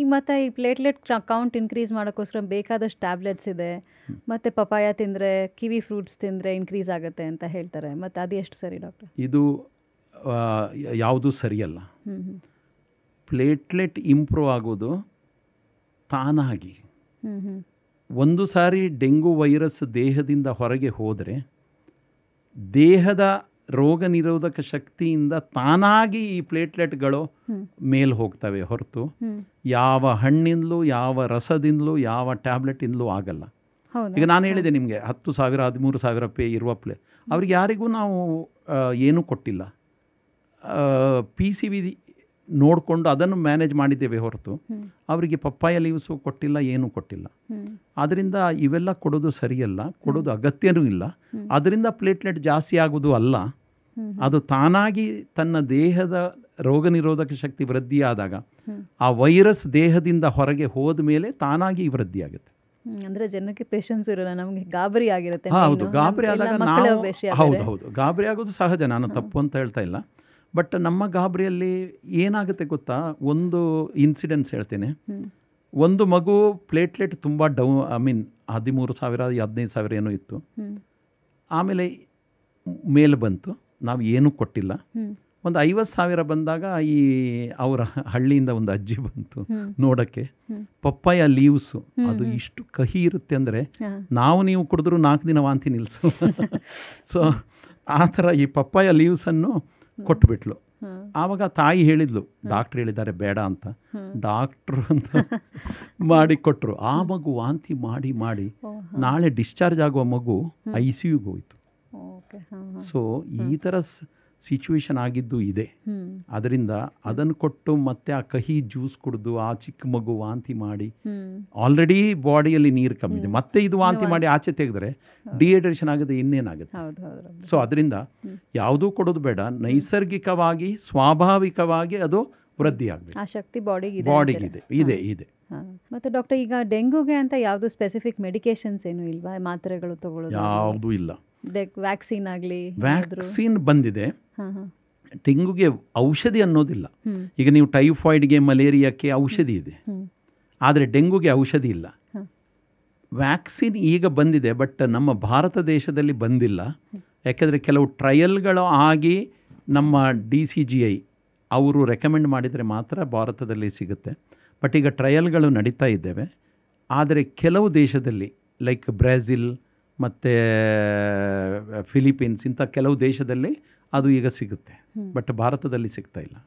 ಈಗ ಮತ್ತೆ ಈ ಪ್ಲೇಟ್ಲೆಟ್ ಕೌಂಟ್ ಇನ್ಕ್ರೀಸ್ ಮಾಡೋಕ್ಕೋಸ್ಕರ ಬೇಕಾದಷ್ಟು ಟ್ಯಾಬ್ಲೆಟ್ಸ್ ಇದೆ ಮತ್ತು ಪಪಾಯ ತಿಂದರೆ ಕಿವಿ ಫ್ರೂಟ್ಸ್ ತಿಂದರೆ ಇನ್ಕ್ರೀಸ್ ಆಗುತ್ತೆ ಅಂತ ಹೇಳ್ತಾರೆ ಮತ್ತು ಅದು ಎಷ್ಟು ಸರಿ ಡಾಕ್ಟರ್ ಇದು ಯಾವುದು ಸರಿಯಲ್ಲ ಪ್ಲೇಟ್ಲೆಟ್ ಇಂಪ್ರೂವ್ ಆಗೋದು ತಾನಾಗಿ ಒಂದು ಸಾರಿ ಡೆಂಗು ವೈರಸ್ ದೇಹದಿಂದ ಹೊರಗೆ ಹೋದರೆ ದೇಹದ ರೋಗ ನಿರೋಧಕ ಶಕ್ತಿಯಿಂದ ತಾನಾಗಿ ಈ ಪ್ಲೇಟ್ಲೆಟ್ಗಳು ಮೇಲೆ ಹೋಗ್ತವೆ ಹೊರತು ಯಾವ ಹಣ್ಣಿಂದಲೂ ಯಾವ ರಸದಿಂದಲೂ ಯಾವ ಟ್ಯಾಬ್ಲೆಟಿಂದಲೂ ಆಗಲ್ಲ ಈಗ ನಾನು ಹೇಳಿದೆ ನಿಮಗೆ ಹತ್ತು ಸಾವಿರ ಹದಿಮೂರು ಸಾವಿರ ಪೇ ಇರುವ ಪ್ಲೇ ಅವ್ರಿಗೆ ಯಾರಿಗೂ ನಾವು ಏನೂ ಕೊಟ್ಟಿಲ್ಲ ಪಿ ಸಿ ವಿ ನೋಡಿಕೊಂಡು ಅದನ್ನು ಮ್ಯಾನೇಜ್ ಮಾಡಿದ್ದೇವೆ ಹೊರತು ಅವರಿಗೆ ಪಪ್ಪಾಯ ಲೀವ್ಸು ಕೊಟ್ಟಿಲ್ಲ ಏನೂ ಕೊಟ್ಟಿಲ್ಲ ಅದರಿಂದ ಇವೆಲ್ಲ ಕೊಡೋದು ಸರಿಯಲ್ಲ ಕೊಡೋದು ಅಗತ್ಯನೂ ಇಲ್ಲ ಅದರಿಂದ ಪ್ಲೇಟ್ಲೆಟ್ ಜಾಸ್ತಿ ಆಗೋದು ಅಲ್ಲ ಅದು ತಾನಾಗಿ ತನ್ನ ದೇಹದ ರೋಗ ನಿರೋಧಕ ಶಕ್ತಿ ವೃದ್ಧಿಯಾದಾಗ ಆ ವೈರಸ್ ದೇಹದಿಂದ ಹೊರಗೆ ಹೋದ ಮೇಲೆ ತಾನಾಗಿ ಆಗುತ್ತೆ ಅಂದ್ರೆ ಜನಕ್ಕೆ ಪೇಷನ್ಸ್ ಇರಲ್ಲ ನಮಗೆ ಗಾಬರಿ ಆಗಿರುತ್ತೆ ಹೌದು ಗಾಬರಿ ಆದಾಗ ನಾವು ಹೌದು ಹೌದು ಗಾಬರಿ ಆಗೋದು ಸಹಜ ನಾನು ತಪ್ಪು ಅಂತ ಹೇಳ್ತಾ ಇಲ್ಲ ಬಟ್ ನಮ್ಮ ಗಾಬರಿಯಲ್ಲಿ ಏನಾಗುತ್ತೆ ಗೊತ್ತಾ ಒಂದು ಇನ್ಸಿಡೆನ್ಸ್ ಹೇಳ್ತೇನೆ ಒಂದು ಮಗು ಪ್ಲೇಟ್ಲೆಟ್ ತುಂಬ ಡೌ ಐ ಮೀನ್ ಹದಿಮೂರು ಸಾವಿರ ಹದಿನೈದು ಸಾವಿರ ಏನೋ ಇತ್ತು ಆಮೇಲೆ ಮೇಲೆ ಬಂತು ನಾವು ಏನೂ ಕೊಟ್ಟಿಲ್ಲ ಒಂದು ಐವತ್ತು ಸಾವಿರ ಬಂದಾಗ ಈ ಅವರ ಹಳ್ಳಿಯಿಂದ ಒಂದು ಅಜ್ಜಿ ಬಂತು ನೋಡೋಕ್ಕೆ ಪಪ್ಪಾಯ ಲೀವ್ಸು ಅದು ಇಷ್ಟು ಕಹಿ ಇರುತ್ತೆ ಅಂದರೆ ನಾವು ನೀವು ಕುಡಿದ್ರು ನಾಲ್ಕು ದಿನ ವಾಂತಿ ನಿಲ್ಲಿಸಲ್ಲ ಸೊ ಆ ಥರ ಈ ಪಪ್ಪಾಯ ಲೀವ್ಸನ್ನು ಕೊಟ್ಬಿಟ್ಲು ಆವಾಗ ತಾಯಿ ಹೇಳಿದ್ಲು ಡಾಕ್ಟ್ರ್ ಹೇಳಿದ್ದಾರೆ ಬೇಡ ಅಂತ ಡಾಕ್ಟ್ರು ಅಂತ ಮಾಡಿ ಕೊಟ್ಟರು ಆ ಮಗು ವಾಂತಿ ಮಾಡಿ ಮಾಡಿ ನಾಳೆ ಡಿಸ್ಚಾರ್ಜ್ ಆಗುವ ಮಗು ಐ ಸಿ ಯುಗೆ ಹೋಯಿತು ಸೊ ಈ ಥರ ಸಿಚುವೇಶನ್ ಆಗಿದ್ದು ಇದೆ ಅದರಿಂದ ಅದನ್ನು ಕೊಟ್ಟು ಮತ್ತೆ ಆ ಕಹಿ ಜ್ಯೂಸ್ ಕುಡಿದು ಆ ಚಿಕ್ಕ ಮಗು ವಾಂತಿ ಮಾಡಿ ಆಲ್ರೆಡಿ ಬಾಡಿಯಲ್ಲಿ ನೀರು ಕಮ್ಮಿ ಇದೆ ಮತ್ತೆ ಇದು ವಾಂತಿ ಮಾಡಿ ಆಚೆ ತೆಗೆದ್ರೆ ಡಿಹೈಡ್ರೇಷನ್ ಆಗುತ್ತೆ ಇನ್ನೇನಾಗುತ್ತೆ ಸೊ ಅದರಿಂದ ಯಾವುದೂ ಕೊಡೋದು ಬೇಡ ನೈಸರ್ಗಿಕವಾಗಿ ಸ್ವಾಭಾವಿಕವಾಗಿ ಅದು ವೃದ್ಧಿ ಆಗಬೇಕು ಆ ಶಕ್ತಿ ಬಾಡಿಗೆ ಬಾಡಿಗಿದೆ ಇದೆ ಇದೆ ಮತ್ತೆ ಡಾಕ್ಟರ್ ಈಗ ಡೆಂಗ್ಯೂಗೆ ಅಂತ ಯಾವುದು ಸ್ಪೆಸಿಫಿಕ್ ಮೆಡಿಕೇಶನ್ಸ್ ಏನು ಇಲ್ವಾ ಮಾತ್ರೆಗಳು ತಗೊಳ್ಳೋದು ಯಾವುದು ಇಲ್ಲ ವ್ಯಾಕ್ಸಿನ್ ಆಗಲಿ ವ್ಯಾಕ್ಸಿನ್ ಬಂದಿದೆ ಡೆಂಗುಗೆ ಔಷಧಿ ಅನ್ನೋದಿಲ್ಲ ಈಗ ನೀವು ಟೈಫಾಯ್ಡ್ಗೆ ಮಲೇರಿಯಾಕ್ಕೆ ಔಷಧಿ ಇದೆ ಆದರೆ ಡೆಂಗುಗೆ ಔಷಧಿ ಇಲ್ಲ ವ್ಯಾಕ್ಸಿನ್ ಈಗ ಬಂದಿದೆ ಬಟ್ ನಮ್ಮ ಭಾರತ ದೇಶದಲ್ಲಿ ಬಂದಿಲ್ಲ ಯಾಕೆಂದರೆ ಕೆಲವು ಟ್ರಯಲ್ಗಳು ಆಗಿ ನಮ್ಮ ಡಿ ಸಿ ಜಿ ಐ ಅವರು ರೆಕಮೆಂಡ್ ಮಾಡಿದರೆ ಮಾತ್ರ ಭಾರತದಲ್ಲಿ ಸಿಗುತ್ತೆ ಬಟ್ ಈಗ ಟ್ರಯಲ್ಗಳು ನಡೀತಾ ಇದ್ದೇವೆ ಆದರೆ ಕೆಲವು ದೇಶದಲ್ಲಿ ಲೈಕ್ ಬ್ರೆಜಿಲ್ ಮತ್ತು ಫಿಲಿಪೀನ್ಸ್ ಇಂಥ ಕೆಲವು ದೇಶದಲ್ಲಿ ಅದು ಈಗ ಸಿಗುತ್ತೆ ಬಟ್ ಭಾರತದಲ್ಲಿ ಸಿಗ್ತಾ ಇಲ್ಲ